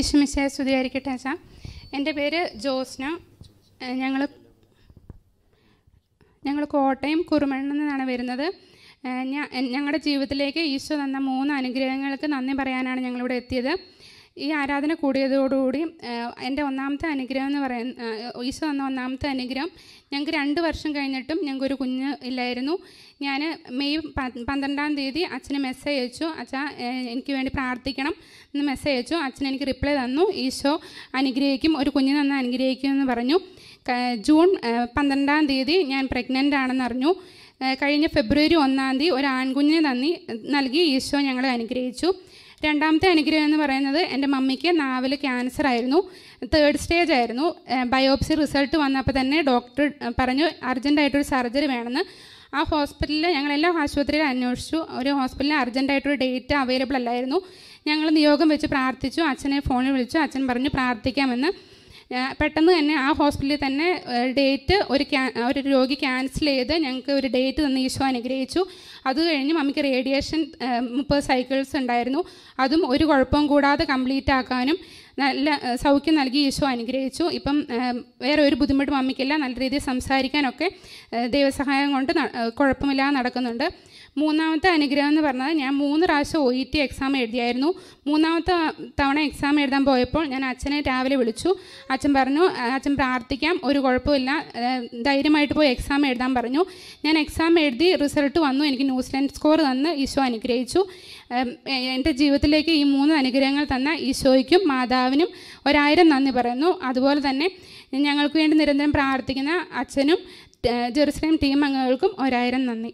ഈശ്വമിശയെ സ്തുതിയായിരിക്കട്ടെ അച്ഛാ എൻ്റെ പേര് ജോസ്ന ഞങ്ങൾ ഞങ്ങൾ കോട്ടയം കുറുമണ്ണിൽ നിന്നാണ് വരുന്നത് ഞങ്ങളുടെ ജീവിതത്തിലേക്ക് ഈശോ തന്ന മൂന്ന് അനുഗ്രഹങ്ങൾക്ക് നന്ദി പറയാനാണ് ഞങ്ങളിവിടെ എത്തിയത് ഈ ആരാധന കൂടിയതോടുകൂടി എൻ്റെ ഒന്നാമത്തെ അനുഗ്രഹം എന്ന് പറയുന്ന ഈശോ വന്ന ഒന്നാമത്തെ അനുഗ്രഹം ഞങ്ങൾക്ക് രണ്ട് വർഷം കഴിഞ്ഞിട്ടും ഞങ്ങൾക്ക് ഒരു കുഞ്ഞ് ഇല്ലായിരുന്നു ഞാൻ മെയ് പന്ത്രണ്ടാം തീയതി അച്ഛന് മെസ്സേജ് അയച്ചു അച്ഛാ എനിക്ക് വേണ്ടി പ്രാർത്ഥിക്കണം എന്ന് മെസ്സേജ് അയച്ചു അച്ഛൻ എനിക്ക് റിപ്ലൈ തന്നു ഈശോ അനുഗ്രഹിക്കും ഒരു കുഞ്ഞ് തന്നെ അനുഗ്രഹിക്കും എന്ന് പറഞ്ഞു ജൂൺ പന്ത്രണ്ടാം തീയതി ഞാൻ പ്രഗ്നൻ്റ് ആണെന്ന് അറിഞ്ഞു കഴിഞ്ഞ ഫെബ്രുവരി ഒന്നാം തീയതി ഒരു ആൺകുഞ്ഞിനെ തന്നി നൽകി ഈശോ ഞങ്ങളെ അനുഗ്രഹിച്ചു രണ്ടാമത്തെ അനുഗ്രഹം എന്ന് പറയുന്നത് എൻ്റെ മമ്മിക്ക് നാവിൽ ക്യാൻസർ ആയിരുന്നു തേർഡ് സ്റ്റേജ് ആയിരുന്നു ബയോപ്സി റിസൾട്ട് വന്നപ്പോൾ തന്നെ ഡോക്ടർ പറഞ്ഞു അർജൻറ്റായിട്ടൊരു സർജറി വേണമെന്ന് ആ ഹോസ്പിറ്റലിൽ ഞങ്ങളെല്ലാം ആശുപത്രിയിൽ അന്വേഷിച്ചു ഒരു ഹോസ്പിറ്റലിൽ അർജൻറ്റായിട്ടൊരു ഡേറ്റ് അവൈലബിൾ അല്ലായിരുന്നു ഞങ്ങൾ നിയോഗം വെച്ച് പ്രാർത്ഥിച്ചു അച്ഛനെ ഫോണിൽ വിളിച്ചു അച്ഛൻ പറഞ്ഞു പ്രാർത്ഥിക്കാമെന്ന് പെട്ടെന്ന് തന്നെ ആ ഹോസ്പിറ്റലിൽ തന്നെ ഡേറ്റ് ഒരു ക്യാ ഒരു രോഗി ക്യാൻസൽ ചെയ്ത് ഞങ്ങൾക്ക് ഒരു ഡേറ്റ് തന്ന് ഈശോ അനുഗ്രഹിച്ചു അത് കഴിഞ്ഞ് മമ്മിക്ക് റേഡിയേഷൻ മുപ്പത് സൈക്കിൾസ് ഉണ്ടായിരുന്നു അതും ഒരു കുഴപ്പവും കൂടാതെ കംപ്ലീറ്റ് ആക്കാനും നല്ല സൗഖ്യം നൽകി ഈശോ അനുഗ്രഹിച്ചു ഇപ്പം വേറെ ഒരു ബുദ്ധിമുട്ടും അമ്മയ്ക്കില്ല നല്ല രീതിയിൽ സംസാരിക്കാനൊക്കെ ദൈവസഹായം കൊണ്ട് കുഴപ്പമില്ലാതെ നടക്കുന്നുണ്ട് മൂന്നാമത്തെ അനുഗ്രഹം എന്ന് പറഞ്ഞത് ഞാൻ മൂന്ന് പ്രാവശ്യം ഒ ഇ ടി എക്സാം എഴുതിയായിരുന്നു മൂന്നാമത്തെ തവണ എക്സാം എഴുതാൻ പോയപ്പോൾ ഞാൻ അച്ഛനെ രാവിലെ വിളിച്ചു അച്ഛൻ പറഞ്ഞു അച്ഛൻ പ്രാർത്ഥിക്കാം ഒരു കുഴപ്പമില്ല ധൈര്യമായിട്ട് പോയി എക്സാം എഴുതാൻ പറഞ്ഞു ഞാൻ എക്സാം എഴുതി റിസൾട്ട് വന്നു എനിക്ക് ന്യൂസിലൻഡ് സ്കോർ തന്ന് ഈശോ അനുഗ്രഹിച്ചു എൻ്റെ ജീവിതത്തിലേക്ക് ഈ മൂന്ന് അനുഗ്രഹങ്ങൾ തന്ന ഈശോയ്ക്കും മാതാ പിതാവിനും ഒരായിരം നന്ദി പറയുന്നു അതുപോലെ തന്നെ ഞങ്ങൾക്ക് വേണ്ടി നിരന്തരം പ്രാർത്ഥിക്കുന്ന അച്ഛനും ജെറുസലേം ടീം അംഗങ്ങൾക്കും ഒരായിരം നന്ദി